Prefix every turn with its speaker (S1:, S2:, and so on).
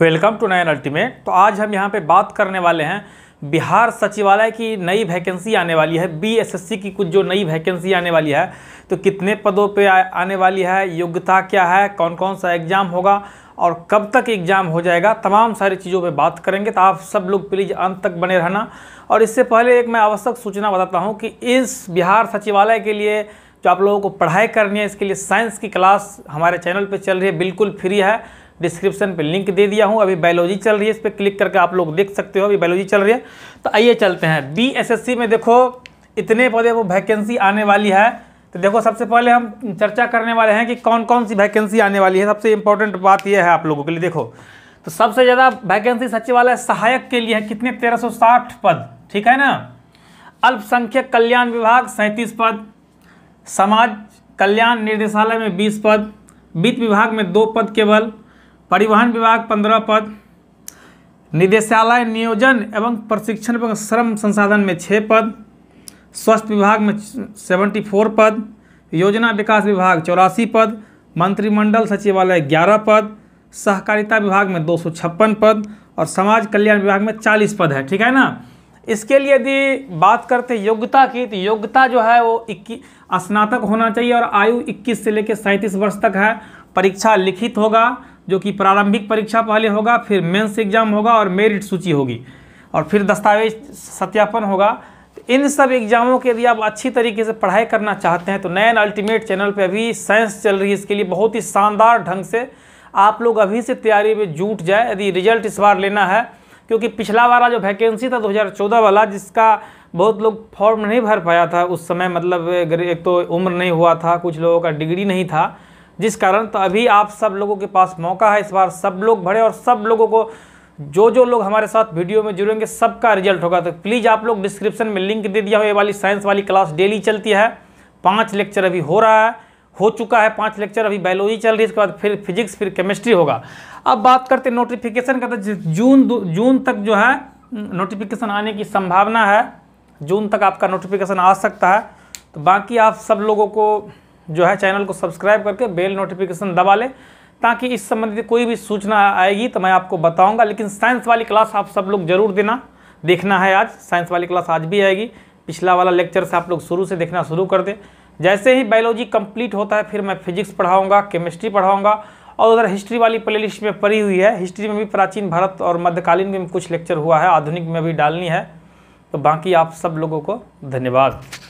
S1: welcome to nine ultimate तो आज हम यहाँ पे बात करने वाले हैं बिहार सचिवालय की नई वैकेंसी आने वाली है बीएसएससी की कुछ जो नई वैकेंसी आने वाली है तो कितने पदों पे आने वाली है योग्यता क्या है कौन कौन सा एग्ज़ाम होगा और कब तक एग्ज़ाम हो जाएगा तमाम सारी चीज़ों पे बात करेंगे तो आप सब लोग प्लीज़ अंत तक बने रहना और इससे पहले एक मैं आवश्यक सूचना बताता हूँ कि इस बिहार सचिवालय के लिए जो आप लोगों को पढ़ाई करनी है इसके लिए साइंस की क्लास हमारे चैनल पर चल रही है बिल्कुल फ्री है डिस्क्रिप्शन पे लिंक दे दिया हूँ अभी बायोलॉजी चल रही है इस पर क्लिक करके आप लोग देख सकते हो अभी बायोलॉजी चल रही है तो आइए चलते हैं बी में देखो इतने पौधे वो वैकेंसी आने वाली है तो देखो सबसे पहले हम चर्चा करने वाले हैं कि कौन कौन सी वैकेंसी आने वाली है सबसे इम्पोर्टेंट बात यह है आप लोगों के लिए देखो तो सबसे ज़्यादा वैकेंसी सचिवालय सहायक के लिए है कितने 1360 पद ठीक है ना अल्पसंख्यक कल्याण विभाग सैंतीस पद समाज कल्याण निदेशालय में बीस पद वित्त विभाग में दो पद केवल परिवहन विभाग पंद्रह पद निदेशालय नियोजन एवं प्रशिक्षण एवं श्रम संसाधन में छः पद स्वास्थ्य विभाग में सेवेंटी फोर पद योजना विकास विभाग चौरासी पद मंत्रिमंडल सचिवालय ग्यारह पद सहकारिता विभाग में दो सौ छप्पन पद और समाज कल्याण विभाग में चालीस पद है ठीक है ना इसके लिए यदि बात करते योग्यता की तो योग्यता जो है वो इक्कीस स्नातक होना चाहिए और आयु इक्कीस से लेकर सैंतीस वर्ष तक है परीक्षा लिखित होगा जो कि प्रारंभिक परीक्षा पहले होगा फिर मेंस एग्ज़ाम होगा और मेरिट सूची होगी और फिर दस्तावेज सत्यापन होगा तो इन सब एग्ज़ामों के यदि आप अच्छी तरीके से पढ़ाई करना चाहते हैं तो नयन अल्टीमेट चैनल पर अभी साइंस चल रही है इसके लिए बहुत ही शानदार ढंग से आप लोग अभी से तैयारी में जूट जाए यदि रिजल्ट इस बार लेना है क्योंकि पिछला वाला जो वैकेंसी था 2014 वाला जिसका बहुत लोग फॉर्म नहीं भर पाया था उस समय मतलब एक तो उम्र नहीं हुआ था कुछ लोगों का डिग्री नहीं था जिस कारण तो अभी आप सब लोगों के पास मौका है इस बार सब लोग भरे और सब लोगों को जो जो लोग हमारे साथ वीडियो में जुड़ेंगे सबका रिजल्ट होगा तो प्लीज़ आप लोग डिस्क्रिप्शन में लिंक दे दिया हो ये वाली साइंस वाली क्लास डेली चलती है पाँच लेक्चर अभी हो रहा है हो चुका है पांच लेक्चर अभी बायोलॉजी चल रही है इसके बाद फिर फिजिक्स फिर केमिस्ट्री होगा अब बात करते नोटिफिकेशन का तो जून जून तक जो है नोटिफिकेशन आने की संभावना है जून तक आपका नोटिफिकेशन आ सकता है तो बाकी आप सब लोगों को जो है चैनल को सब्सक्राइब करके बेल नोटिफिकेशन दबा लें ताकि इस संबंधित कोई भी सूचना आएगी तो मैं आपको बताऊंगा लेकिन साइंस वाली क्लास आप सब लोग जरूर देना देखना है आज साइंस वाली क्लास आज भी आएगी पिछला वाला लेक्चर से आप लोग शुरू से देखना शुरू कर दें जैसे ही बायोलॉजी कंप्लीट होता है फिर मैं फिजिक्स पढ़ाऊँगा केमिस्ट्री पढ़ाऊंगा और उधर हिस्ट्री वाली प्ले में पड़ी हुई है हिस्ट्री में भी प्राचीन भारत और मध्यकालीन में कुछ लेक्चर हुआ है आधुनिक में भी डालनी है तो बाकी आप सब लोगों को धन्यवाद